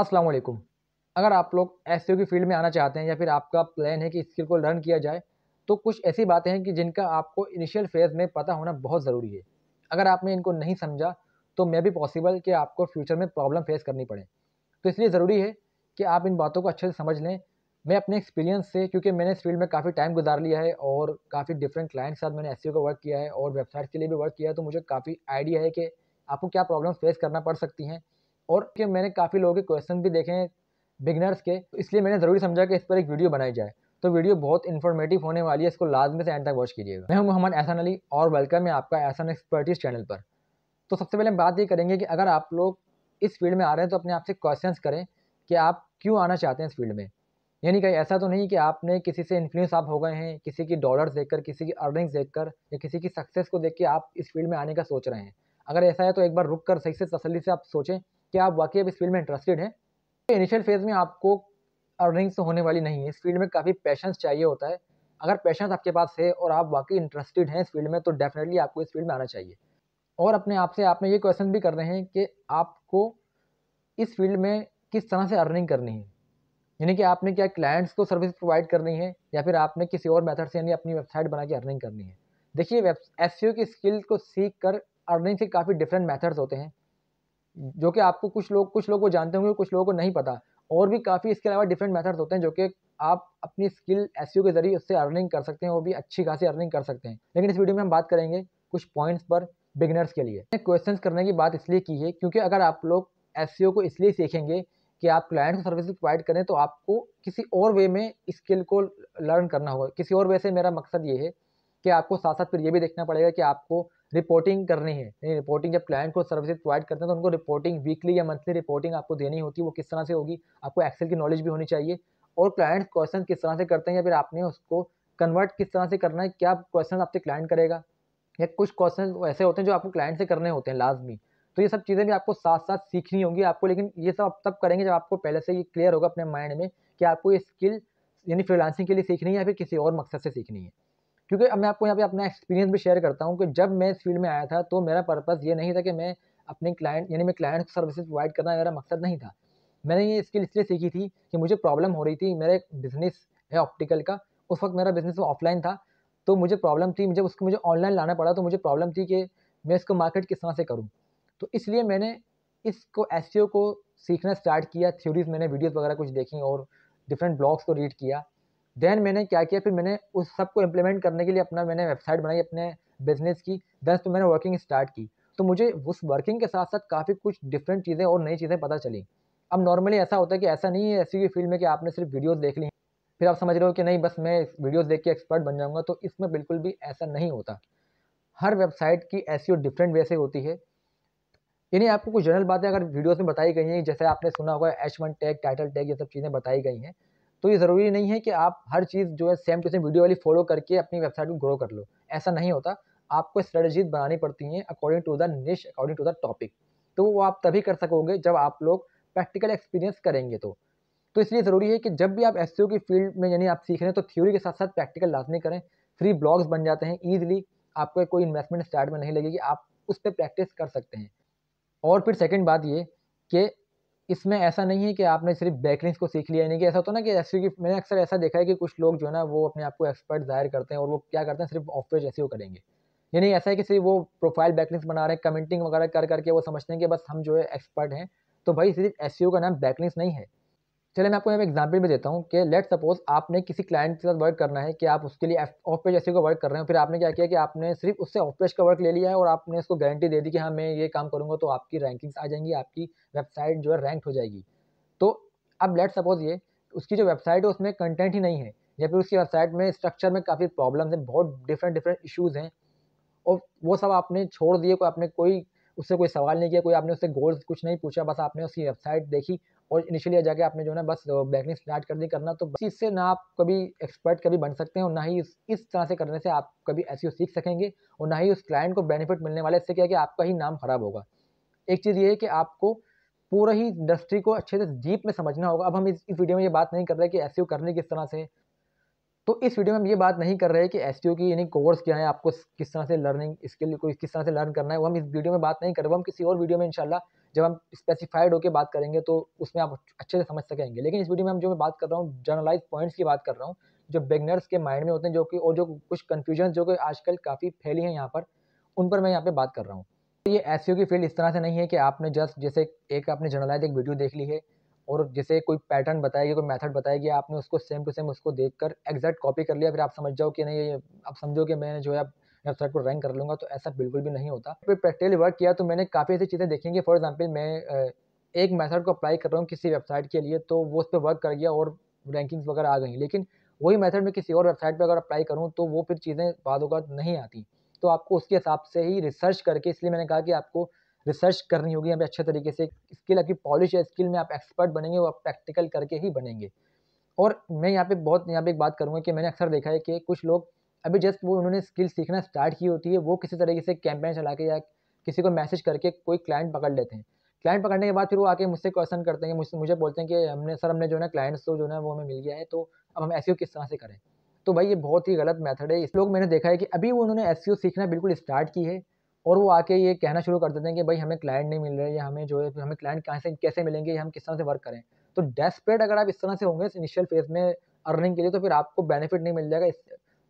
अस्सलाम वालेकुम अगर आप लोग एस e की फील्ड में आना चाहते हैं या फिर आपका प्लान है कि स्किल को लर्न किया जाए तो कुछ ऐसी बातें हैं कि जिनका आपको इनिशियल फेज़ में पता होना बहुत ज़रूरी है अगर आपने इनको नहीं समझा तो मे भी पॉसिबल कि आपको फ्यूचर में प्रॉब्लम फेस करनी पड़े तो इसलिए ज़रूरी है कि आप इन बातों को अच्छे से समझ लें मैं अपने एक्सपीरियंस से क्योंकि मैंने इस फील्ड में काफ़ी टाइम गुजार लिया है और काफ़ी डिफरेंट क्लाइंट्स के साथ मैंने एस का वर्क किया है और वेबसाइट के लिए भी वर्क किया है तो मुझे काफ़ी आइडिया है कि आपको क्या प्रॉब्लम फेस करना पड़ सकती हैं और कि मैंने काफ़ी लोगों के क्वेश्चन भी देखे हैं बिगनर्स के तो इसलिए मैंने ज़रूरी समझा कि इस पर एक वीडियो बनाई जाए तो वीडियो बहुत इन्फॉर्मेटिव होने वाली है इसको लाजमी से एंड तक वॉच कीजिएगा मैं हूं मोहम्मद एहसान अली और वेलकम है आपका एहसान एक्सपर्टीज चैनल पर तो सबसे पहले हम बात ये करेंगे कि अगर आप लोग इस फील्ड में आ रहे हैं तो अपने आप से क्वेश्चन करें कि आप क्यों आना चाहते हैं इस फील्ड में यानी कहीं ऐसा तो नहीं कि आपने किसी से इन्फ्लुएंस आप हो गए हैं किसी की डॉलर्स देखकर किसी की अर्निंग्स देखकर या किसी की सक्सेस को देख के आप इस फील्ड में आने का सोच रहे हैं अगर ऐसा है तो एक बार रुक कर सही से तसली से आप सोचें क्या आप वाकई अब इस फील्ड में इंटरेस्टेड हैं इनिशियल फेज़ में आपको अर्निंग्स होने वाली नहीं है इस फील्ड में काफ़ी पैशंस चाहिए होता है अगर पैशंस आपके पास है और आप वाकई इंटरेस्टेड हैं इस फील्ड में तो डेफिनेटली आपको इस फील्ड में आना चाहिए और अपने आप से आपने ये क्वेश्चन भी कर रहे हैं कि आपको इस फील्ड में किस तरह से अर्निंग करनी है यानी कि आपने क्या क्लाइंट्स को सर्विस प्रोवाइड करनी है या फिर आपने किसी और मेथड से यानी अपनी वेबसाइट बना के अर्निंग करनी है देखिए वेब एस e की स्किल को सीख कर अर्निंग से काफ़ी डिफरेंट मैथड्स होते हैं जो कि आपको कुछ लोग कुछ लोग को जानते होंगे कुछ लोगों को नहीं पता और भी काफ़ी इसके अलावा डिफरेंट मेथड्स होते हैं जो कि आप अपनी स्किल एस के ज़रिए उससे अर्निंग कर सकते हैं वो भी अच्छी खासी अर्निंग कर सकते हैं लेकिन इस वीडियो में हम बात करेंगे कुछ पॉइंट्स पर बिगनर्स के लिए क्वेश्चन करने की बात इसलिए की है क्योंकि अगर आप लोग एस को इसलिए सीखेंगे कि आप क्लाइंट को सर्विस प्रोवाइड करें तो आपको किसी और वे में स्किल को लर्न करना होगा किसी और वे से मेरा मकसद ये है कि आपको साथ साथ फिर ये भी देखना पड़ेगा कि आपको रिपोर्टिंग करनी है यानी रिपोर्टिंग जब क्लाइंट को सर्विसेज प्रोवाइड करते हैं तो उनको रिपोर्टिंग वीकली या मंथली रिपोर्टिंग आपको देनी होती है वो किस तरह से होगी आपको एक्सेल की नॉलेज भी होनी चाहिए और क्लाइंट क्वेश्चन किस तरह से करते हैं या फिर आपने उसको कन्वर्ट किस तरह से करना है क्या क्वेश्चन आपसे क्लाइंट करेगा या कुछ क्वेश्चन ऐसे होते हैं जो आपको क्लाइंट से करने होते हैं लाजमी तो ये सब चीज़ें भी आपको साथ साथ सीखनी होंगी आपको लेकिन ये सब आप तब करेंगे जब आपको पहले से ये क्लियर होगा अपने माइंड में कि आपको ये स्किल यानी फ्रीलांसिंग के लिए सीखनी है या फिर किसी और मकसद से सीखनी है क्योंकि अब मैं आपको यहाँ पे अपना एक्सपीरियंस भी शेयर करता हूँ कि जब मैं इस फील्ड में आया था तो मेरा पर्पज़ ये नहीं था कि मैं अपने क्लाइंट यानी मैं क्लाइंट को सर्विसेज प्रोवाइड करना मेरा मकसद नहीं था मैंने ये स्किल इसलिए सीखी थी कि मुझे प्रॉब्लम हो रही थी मेरा बिज़नेस है ऑप्टिकल का उस वक्त मेरा बिज़नेस ऑफलाइन था तो मुझे प्रॉब्लम थी मुझे उसको मुझे ऑनलाइन लाना पड़ा तो मुझे प्रॉब्लम थी कि मैं इसको मार्केट किस तरह से करूँ तो इसलिए मैंने इसको एस e को सीखना स्टार्ट किया थ्योरीज मैंने वीडियोज़ वगैरह कुछ देखी और डिफरेंट ब्लॉग्स को रीड किया देन मैंने क्या किया फिर मैंने उस सब को इम्प्लीमेंट करने के लिए अपना मैंने वेबसाइट बनाई अपने बिजनेस की दस तो मैंने वर्किंग स्टार्ट की तो मुझे उस वर्किंग के साथ साथ काफ़ी कुछ डिफरेंट चीज़ें और नई चीज़ें पता चली अब नॉर्मली ऐसा होता है कि ऐसा नहीं है ऐसी भी फील्ड में कि आपने सिर्फ वीडियोस देख ली फिर आप समझ रहे हो कि नहीं बस मैं वीडियोस देख के एक्सपर्ट बन जाऊंगा तो इसमें बिल्कुल भी ऐसा नहीं होता हर वेबसाइट की ऐसी और डिफरेंट वे से होती है यानी आपको कुछ जनरल बातें अगर वीडियोस में बताई गई हैं जैसे आपने सुना होगा H one tag title tag ये सब चीज़ें बताई गई हैं तो ये ज़रूरी नहीं है कि आप हर चीज़ जो है सेम टू सेम वीडियो वाली फॉलो करके अपनी वेबसाइट को ग्रो कर लो ऐसा नहीं होता आपको स्ट्रेटजीज बनानी पड़ती हैं according to the niche according to the topic तो वो आप तभी कर सकोगे जब आप लोग प्रैक्टिकल एक्सपीरियंस करेंगे तो तो इसलिए ज़रूरी है कि जब भी आप एस e की फील्ड में यानी आप सीख रहे हैं तो थ्योरी के साथ साथ प्रैक्टिकल लाजमी करें फ्री ब्लॉग्स बन जाते हैं ईजिली आपको कोई इन्वेस्टमेंट स्टार्ट में नहीं लगेगी आप उस पर प्रैक्टिस कर सकते हैं और फिर सेकेंड बात ये कि इसमें ऐसा नहीं है कि आपने सिर्फ बैकलिंग्स को सीख लिया यानी कि ऐसा होता है ना कि ऐसे मैंने अक्सर ऐसा देखा है कि कुछ लोग जो है ना वो अपने आप को एक्सपर्ट जाहिर करते हैं और वो क्या करते हैं सिर्फ ऑफ पेज ऐसे वो करेंगे यानी ऐसा है कि सिर्फ वो प्रोफाइल बैकलिंग्स बना रहे हैं कमेंटिंग वगैरह कर करके वो समझते हैं कि बस हम जो है एक्सपर्ट हैं तो भाई सिर्फ एस का नाम बैकलिंग्स नहीं है चलिए मैं आपको यहाँ पे एग्जाम्पल भी देता हूँ कि लेट सपोज आपने किसी क्लाइंट के साथ वर्क करना है कि आप उसके लिए ऑफ पेज ऐसे को वर्क कर रहे हो फिर आपने क्या किया कि आपने सिर्फ उससे ऑफ पेज का वर्क ले लिया है और आपने उसको गारंटी दे दी कि हाँ मैं ये काम करूँगा तो आपकी रैंकिंग्स आ जाएंगी आपकी वेबसाइट जो है रैंक हो जाएगी तो अब लेट सपोज ये उसकी जो वेबसाइट है उसमें कंटेंट ही नहीं है या फिर उसकी वेबसाइट में स्ट्रक्चर में काफ़ी प्रॉब्लम्स हैं बहुत डिफरेंट डिफरेंट इशूज़ हैं और वो सब आपने छोड़ दिए कोई आपने कोई उससे कोई सवाल नहीं किया कोई आपने उससे गोल्स कुछ नहीं पूछा बस आपने उसकी वेबसाइट देखी और इनिशियली जाके आपने जो है बस बैकिंग स्टार्ट कर दी करना तो इससे ना आप कभी एक्सपर्ट कभी बन सकते हैं और ना ही इस, इस तरह से करने से आप कभी ऐसी e सीख सकेंगे और ना ही उस क्लाइंट को बेनिफिट मिलने वाला इससे क्या कि आपका ही नाम खराब होगा एक चीज़ ये है कि आपको पूरा ही इंडस्ट्री को अच्छे से डीप में समझना होगा अब हम इस, इस वीडियो में ये बात नहीं कर रहे कि एस e करने किस तरह से तो इस वीडियो में हम ये बात नहीं कर रहे कि एस की यानी कोर्स क्या है आपको किस तरह से लर्निंग स्किल को किस तरह से लर्न करना है वो हम इस वीडियो में बात नहीं कर रहे हम किसी और वीडियो में इनशाला जब हम स्पेसिफाइड होकर बात करेंगे तो उसमें आप अच्छे से समझ सकेंगे लेकिन इस वीडियो में हम जो मैं बात कर रहा हूँ जर्नलाइज पॉइंट्स की बात कर रहा हूँ जो बिगनर्स के माइंड में होते हैं जो कि और जो कुछ कन्फ्यूजन जो कि आजकल काफ़ी फैली हैं यहाँ पर उन पर मैं यहाँ पर बात कर रहा हूँ तो ये एस की फील्ड इस तरह से नहीं है कि आपने जस्ट जैसे एक आपने जर्नलाइज एक वीडियो देख ली है और जैसे कोई पैटर्न बताएगी कोई मेथड बताएगी आपने उसको सेम टू सेम उसको देख कर एग्जैक्ट कॉपी कर लिया फिर आप समझ जाओ कि नहीं आप समझो कि मैंने जो है वेबसाइट को रैंक कर लूँगा तो ऐसा बिल्कुल भी नहीं होता फिर प्रैक्टिकली वर्क किया तो मैंने काफ़ी ऐसी चीज़ें देखेंगे फॉर एग्जाम्पल मैं एक मैथड को अप्लाई कर रहा हूँ किसी वेबसाइट के लिए तो वो उस पर वर्क कर गया और रैंकिंग्स वगैरह आ गई लेकिन वही मेथड में किसी और वेबसाइट पर अगर अप्लाई करूँ तो वो फिर चीज़ें बाद नहीं आती तो आपको उसके हिसाब से ही रिसर्च करके इसलिए मैंने कहा कि आपको रिसर्च करनी होगी हमें अच्छे तरीके से स्किल आपकी पॉलिश या स्किल में आप एक्सपर्ट बनेंगे वो आप प्रैक्टिकल करके ही बनेंगे और मैं यहाँ पे बहुत यहाँ पे एक बात करूँगा कि मैंने अक्सर देखा है कि कुछ लोग अभी जस्ट वो उन्होंने स्किल सीखना स्टार्ट की होती है वो किसी तरीके से कैंपेन चला के या किसी को मैसेज करके कोई क्लाइंट पकड़ लेते हैं क्लाइंट पकड़ने के बाद फिर वो आके मुझसे क्वेश्चन करते हैं मुझसे मुझे बोलते हैं कि हमने सर हमने जो है ना क्लाइंट्स तो जो है वो हमें मिल गया है तो अब हम एस e किस तरह से करें तो भाई ये बहुत ही गलत मेथड है इस लोग मैंने देखा है कि अभी वो उन्होंने एस e सीखना बिल्कुल स्टार्ट की है और वो आके ये कहना शुरू कर देते हैं कि भाई हमें क्लाइंट नहीं मिल रहे या हमें जो है हमें क्लाइंट कहाँ से कैसे मिलेंगे हम किस तरह से वर्क करें तो डेस्परेट अगर आप इस तरह से होंगे इस इनिशियल फेज में अर्निंग के लिए तो फिर आपको बेनिफिट नहीं मिल जाएगा इस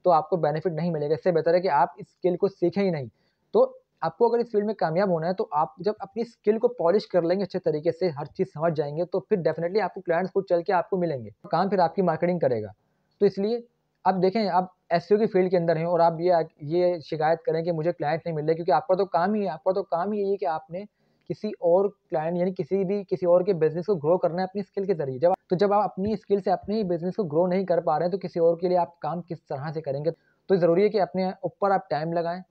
तो आपको बेनिफिट नहीं मिलेगा इससे बेहतर है कि आप इस स्किल को सीखें ही नहीं तो आपको अगर इस फील्ड में कामयाब होना है तो आप जब अपनी स्किल को पॉलिश कर लेंगे अच्छे तरीके से हर चीज़ समझ जाएंगे तो फिर डेफिनेटली आपको क्लाइंट्स खुद चल के आपको मिलेंगे काम फिर आपकी मार्केटिंग करेगा तो इसलिए अब देखें आप एस की फील्ड के अंदर हैं और आप ये ये शिकायत करें कि मुझे क्लाइंट नहीं मिल रहे क्योंकि आपका तो काम ही है आपका तो काम ही है कि आपने किसी और क्लाइंट यानी किसी भी किसी और के बिजनेस को ग्रो करना है अपनी स्किल के जरिए जब तो जब आप अपनी स्किल से अपने ही बिजनेस को ग्रो नहीं कर पा रहे हैं तो किसी और के लिए आप काम किस तरह से करेंगे तो ज़रूरी है कि अपने ऊपर आप टाइम लगाएं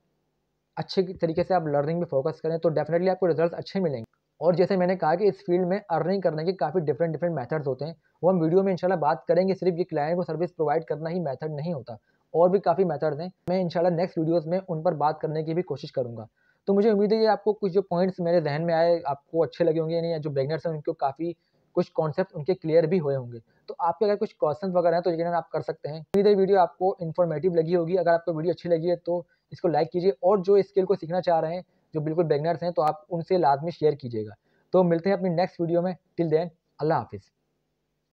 अच्छे तरीके से आप लर्निंग में फोकस करें तो डेफिनेटली आपको रिजल्ट अच्छे मिलेंगे और जैसे मैंने कहा कि इस फील्ड में अर्निंग करने के काफ़ी डिफरेंट डिफरेंट मेथड्स होते हैं वो हम वीडियो में इंशाल्लाह बात करेंगे सिर्फ ये क्लाइंट को सर्विस प्रोवाइड करना ही मेथड नहीं होता और भी काफ़ी मेथड्स हैं मैं इंशाल्लाह नेक्स्ट वीडियोस में उन पर बात करने की भी कोशिश करूँगा तो मुझे उम्मीद है कि आपको कुछ जो पॉइंट्स मेरे जहन में आए आपको अच्छे लगे होंगे यानी जो बिगनर्स हैं उनको काफ़ी कुछ कॉन्सेप्ट उनके क्लियर भी हुए होंगे तो आपके अगर कुछ क्वेश्चन वगैरह हैं तो यकीन आप कर सकते हैं उम्मीद है वीडियो आपको इन्फॉर्मेटिव लगी होगी अगर आपको वीडियो अच्छी लगी है तो इसको लाइक कीजिए और जो स्किल को सीखना चाह रहे हैं जो बिल्कुल बेगनर्स हैं तो आप उनसे लाजमी शेयर कीजिएगा तो मिलते हैं अपनी नेक्स्ट वीडियो में टिल देन अल्लाह हाफिज़